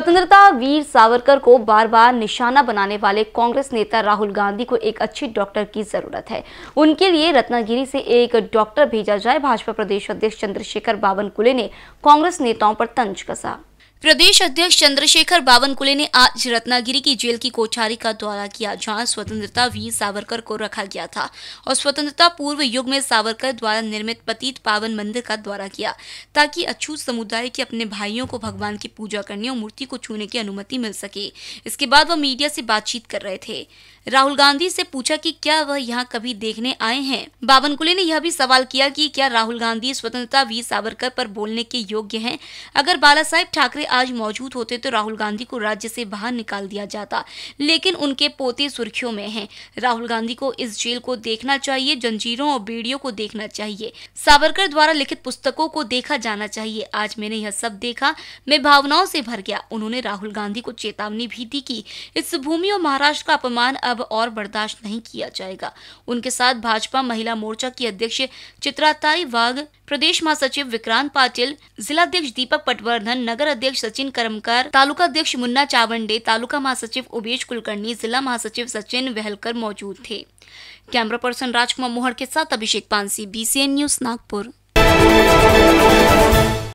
स्वतंत्रता वीर सावरकर को बार बार निशाना बनाने वाले कांग्रेस नेता राहुल गांधी को एक अच्छी डॉक्टर की जरूरत है उनके लिए रत्नागिरी से एक डॉक्टर भेजा जाए भाजपा प्रदेश अध्यक्ष चंद्रशेखर बावनकुले ने कांग्रेस नेताओं पर तंज कसा प्रदेश अध्यक्ष चंद्रशेखर बावनकुले ने आज रत्नागिरी की जेल की कोठारी का दौरा किया जहां स्वतंत्रता वीर सावरकर को रखा गया था और स्वतंत्रता पूर्व युग में सावरकर द्वारा निर्मित पतित पावन मंदिर का दौरा किया ताकि अछूत समुदाय के अपने भाइयों को भगवान की पूजा करने और मूर्ति को छूने की अनुमति मिल सके इसके बाद वह मीडिया से बातचीत कर रहे थे राहुल गांधी से पूछा की क्या वह यहाँ कभी देखने आए हैं बावनकुले ने यह भी सवाल किया की क्या राहुल गांधी स्वतंत्रता वीर सावरकर पर बोलने के योग्य है अगर बाला साहेब ठाकरे आज मौजूद होते तो राहुल गांधी को राज्य से बाहर निकाल दिया जाता लेकिन उनके पोते सुर्खियों में हैं राहुल गांधी को इस जेल को देखना चाहिए जंजीरों और बेड़ियों को देखना चाहिए सावरकर द्वारा लिखित पुस्तकों को देखा जाना चाहिए आज मैंने यह सब देखा मैं भावनाओं से भर गया उन्होंने राहुल गांधी को चेतावनी भी दी की इस भूमि और महाराष्ट्र का अपमान अब और बर्दाश्त नहीं किया जाएगा उनके साथ भाजपा महिला मोर्चा की अध्यक्ष चित्राताई वाघ प्रदेश महासचिव विक्रांत पाटिल जिलाध्यक्ष दीपक पटवर्धन नगर अध्यक्ष अध्यक्ष सचिन करमकर तालुका अध्यक्ष मुन्ना चावंडे तालुका महासचिव उमेश कुलकर्णी जिला महासचिव सचिन वहलकर मौजूद थे कैमरा पर्सन राजकुमार मोहर के साथ अभिषेक पानसी बीसीएन न्यूज नागपुर